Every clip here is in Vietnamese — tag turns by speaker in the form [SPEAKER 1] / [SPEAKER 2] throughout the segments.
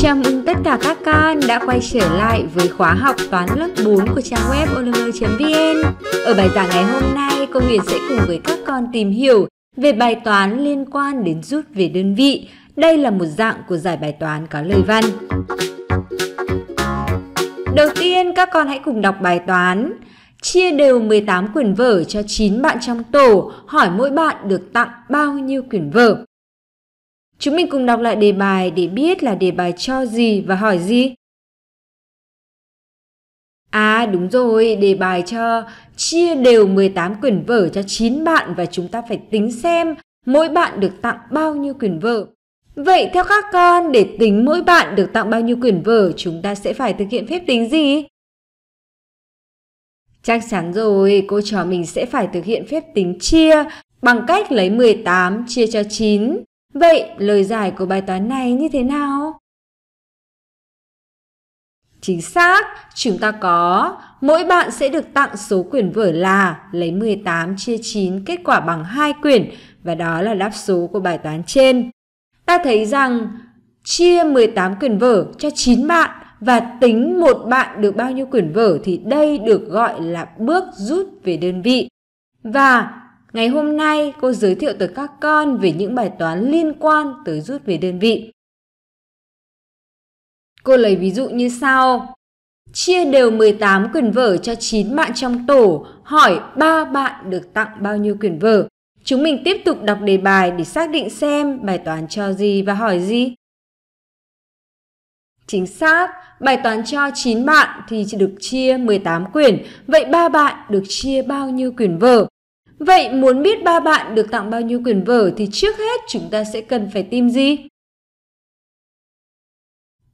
[SPEAKER 1] Chào mừng tất cả các con đã quay trở lại với khóa học toán lớp 4 của trang web olumel.vn. Ở bài giảng ngày hôm nay, cô Huyền sẽ cùng với các con tìm hiểu về bài toán liên quan đến rút về đơn vị. Đây là một dạng của giải bài toán có lời văn. Đầu tiên, các con hãy cùng đọc bài toán. Chia đều 18 quyển vở cho 9 bạn trong tổ, hỏi mỗi bạn được tặng bao nhiêu quyển vở. Chúng mình cùng đọc lại đề bài để biết là đề bài cho gì và hỏi gì. À đúng rồi, đề bài cho chia đều 18 quyển vở cho 9 bạn và chúng ta phải tính xem mỗi bạn được tặng bao nhiêu quyển vở. Vậy theo các con, để tính mỗi bạn được tặng bao nhiêu quyển vở, chúng ta sẽ phải thực hiện phép tính gì? Chắc chắn rồi, cô trò mình sẽ phải thực hiện phép tính chia bằng cách lấy 18 chia cho 9 Vậy lời giải của bài toán này như thế nào? Chính xác, chúng ta có mỗi bạn sẽ được tặng số quyển vở là lấy 18 chia 9 kết quả bằng hai quyển và đó là đáp số của bài toán trên. Ta thấy rằng chia 18 quyển vở cho 9 bạn và tính một bạn được bao nhiêu quyển vở thì đây được gọi là bước rút về đơn vị. Và Ngày hôm nay cô giới thiệu tới các con về những bài toán liên quan tới rút về đơn vị. Cô lấy ví dụ như sau. Chia đều 18 quyển vở cho 9 bạn trong tổ, hỏi 3 bạn được tặng bao nhiêu quyển vở. Chúng mình tiếp tục đọc đề bài để xác định xem bài toán cho gì và hỏi gì. Chính xác, bài toán cho 9 bạn thì chỉ được chia 18 quyển, vậy 3 bạn được chia bao nhiêu quyển vở? Vậy muốn biết ba bạn được tặng bao nhiêu quyển vở thì trước hết chúng ta sẽ cần phải tìm gì?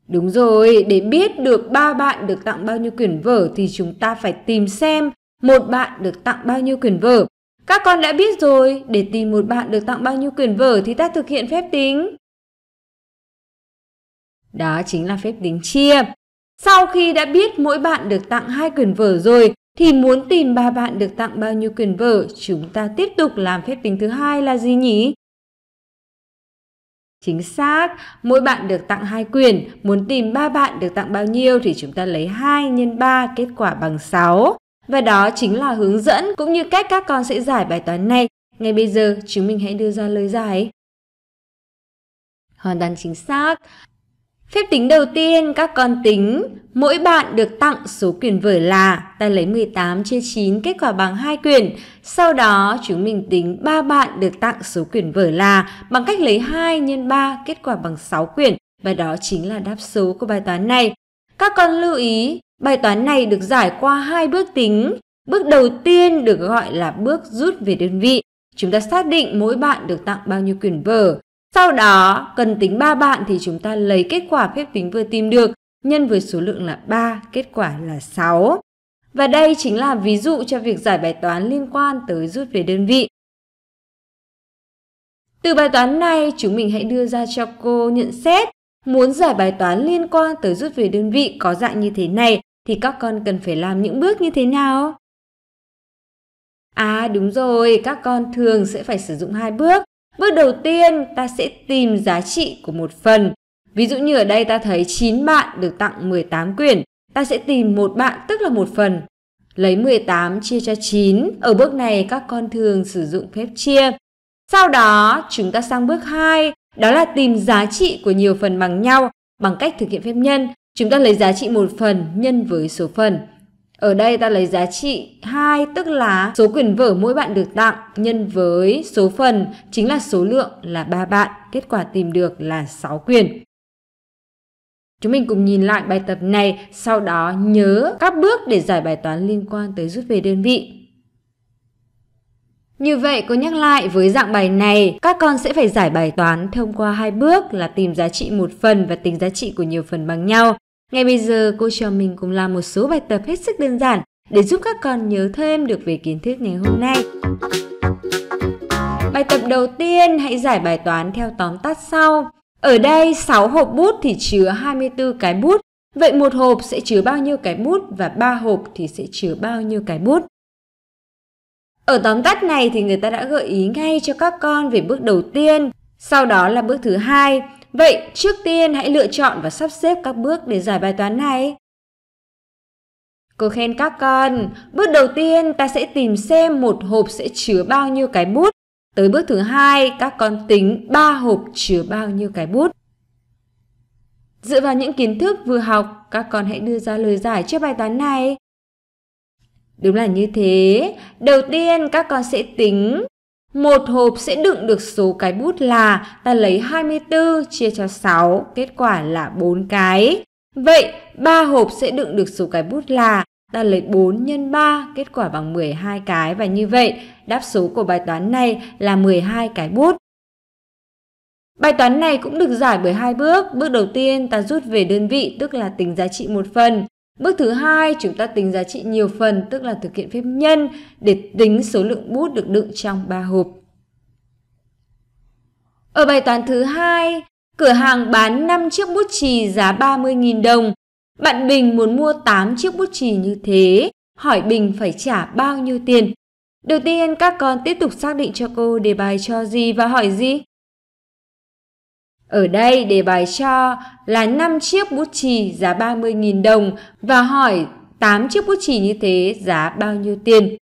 [SPEAKER 1] Đúng rồi, để biết được ba bạn được tặng bao nhiêu quyển vở thì chúng ta phải tìm xem một bạn được tặng bao nhiêu quyển vở. Các con đã biết rồi, để tìm một bạn được tặng bao nhiêu quyển vở thì ta thực hiện phép tính. Đó chính là phép tính chia. Sau khi đã biết mỗi bạn được tặng hai quyển vở rồi thì muốn tìm ba bạn được tặng bao nhiêu quyền vở, chúng ta tiếp tục làm phép tính thứ hai là gì nhỉ? Chính xác, mỗi bạn được tặng hai quyền, muốn tìm ba bạn được tặng bao nhiêu thì chúng ta lấy 2 nhân 3 kết quả bằng 6. Và đó chính là hướng dẫn cũng như cách các con sẽ giải bài toán này. Ngay bây giờ, chúng mình hãy đưa ra lời giải. Hoàn toàn chính xác. Phép tính đầu tiên các con tính mỗi bạn được tặng số quyển vở là ta lấy 18 chia 9 kết quả bằng 2 quyển. Sau đó chúng mình tính ba bạn được tặng số quyển vở là bằng cách lấy 2 nhân 3 kết quả bằng 6 quyển và đó chính là đáp số của bài toán này. Các con lưu ý, bài toán này được giải qua hai bước tính. Bước đầu tiên được gọi là bước rút về đơn vị. Chúng ta xác định mỗi bạn được tặng bao nhiêu quyển vở. Sau đó, cần tính 3 bạn thì chúng ta lấy kết quả phép tính vừa tìm được nhân với số lượng là 3, kết quả là 6. Và đây chính là ví dụ cho việc giải bài toán liên quan tới rút về đơn vị. Từ bài toán này, chúng mình hãy đưa ra cho cô nhận xét. Muốn giải bài toán liên quan tới rút về đơn vị có dạng như thế này thì các con cần phải làm những bước như thế nào? À đúng rồi, các con thường sẽ phải sử dụng hai bước. Bước đầu tiên, ta sẽ tìm giá trị của một phần. Ví dụ như ở đây ta thấy 9 bạn được tặng 18 quyển, ta sẽ tìm một bạn tức là một phần. Lấy 18 chia cho 9, ở bước này các con thường sử dụng phép chia. Sau đó, chúng ta sang bước 2, đó là tìm giá trị của nhiều phần bằng nhau bằng cách thực hiện phép nhân. Chúng ta lấy giá trị một phần nhân với số phần. Ở đây ta lấy giá trị 2 tức là số quyển vở mỗi bạn được tặng nhân với số phần chính là số lượng là 3 bạn. Kết quả tìm được là 6 quyển. Chúng mình cùng nhìn lại bài tập này, sau đó nhớ các bước để giải bài toán liên quan tới rút về đơn vị. Như vậy, cô nhắc lại với dạng bài này, các con sẽ phải giải bài toán thông qua hai bước là tìm giá trị một phần và tính giá trị của nhiều phần bằng nhau. Ngay bây giờ cô cho mình cùng làm một số bài tập hết sức đơn giản để giúp các con nhớ thêm được về kiến thức ngày hôm nay. Bài tập đầu tiên hãy giải bài toán theo tóm tắt sau. Ở đây 6 hộp bút thì chứa 24 cái bút. Vậy một hộp sẽ chứa bao nhiêu cái bút và 3 hộp thì sẽ chứa bao nhiêu cái bút? Ở tóm tắt này thì người ta đã gợi ý ngay cho các con về bước đầu tiên, sau đó là bước thứ hai Vậy trước tiên hãy lựa chọn và sắp xếp các bước để giải bài toán này. Cô khen các con, bước đầu tiên ta sẽ tìm xem một hộp sẽ chứa bao nhiêu cái bút. Tới bước thứ hai, các con tính ba hộp chứa bao nhiêu cái bút. Dựa vào những kiến thức vừa học, các con hãy đưa ra lời giải cho bài toán này. Đúng là như thế. Đầu tiên các con sẽ tính một hộp sẽ đựng được số cái bút là ta lấy 24 chia cho 6, kết quả là 4 cái. Vậy 3 hộp sẽ đựng được số cái bút là ta lấy 4 nhân 3, kết quả bằng 12 cái và như vậy, đáp số của bài toán này là 12 cái bút. Bài toán này cũng được giải bởi hai bước. Bước đầu tiên ta rút về đơn vị, tức là tính giá trị một phần. Bước thứ hai, chúng ta tính giá trị nhiều phần, tức là thực hiện phép nhân để tính số lượng bút được đựng trong 3 hộp. Ở bài toán thứ hai, cửa hàng bán 5 chiếc bút chì giá 30.000 đồng. Bạn Bình muốn mua 8 chiếc bút chì như thế, hỏi Bình phải trả bao nhiêu tiền. Đầu tiên, các con tiếp tục xác định cho cô đề bài cho gì và hỏi gì? Ở đây đề bài cho là 5 chiếc bút chì giá 30.000 đồng và hỏi 8 chiếc bút chì như thế giá bao nhiêu tiền.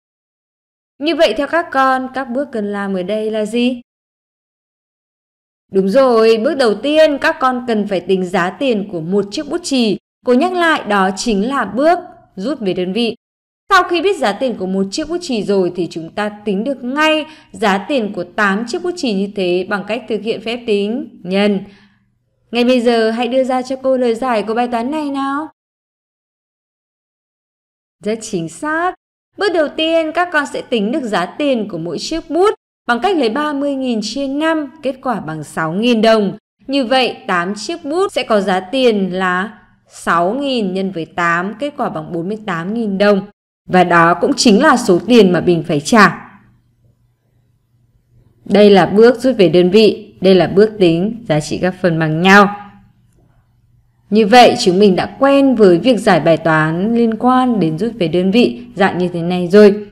[SPEAKER 1] Như vậy theo các con, các bước cần làm ở đây là gì? Đúng rồi, bước đầu tiên các con cần phải tính giá tiền của một chiếc bút chì. Cô nhắc lại đó chính là bước rút về đơn vị. Sau khi biết giá tiền của một chiếc bút chì rồi thì chúng ta tính được ngay giá tiền của 8 chiếc bút chì như thế bằng cách thực hiện phép tính nhân. Ngay bây giờ hãy đưa ra cho cô lời giải của bài toán này nào. Rất chính xác. Bước đầu tiên các con sẽ tính được giá tiền của mỗi chiếc bút bằng cách lấy 30.000 chia 5, kết quả bằng 6.000 đồng. Như vậy 8 chiếc bút sẽ có giá tiền là 6.000 nhân với 8, kết quả bằng 48.000 đồng. Và đó cũng chính là số tiền mà Bình phải trả. Đây là bước rút về đơn vị, đây là bước tính giá trị các phần bằng nhau. Như vậy chúng mình đã quen với việc giải bài toán liên quan đến rút về đơn vị dạng như thế này rồi.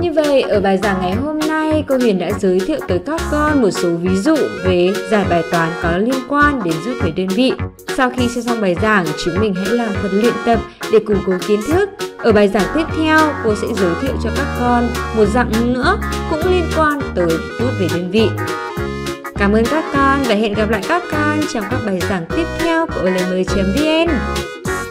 [SPEAKER 1] Như vậy ở bài giảng ngày hôm nay cô Huyền đã giới thiệu tới các con một số ví dụ về giải bài toán có liên quan đến rút về đơn vị. Sau khi xem xong bài giảng chúng mình hãy làm phần luyện tập để củng cố kiến thức ở bài giảng tiếp theo, cô sẽ giới thiệu cho các con một dạng nữa cũng liên quan tới rút về đơn vị. Cảm ơn các con và hẹn gặp lại các con trong các bài giảng tiếp theo của lời mới.vn.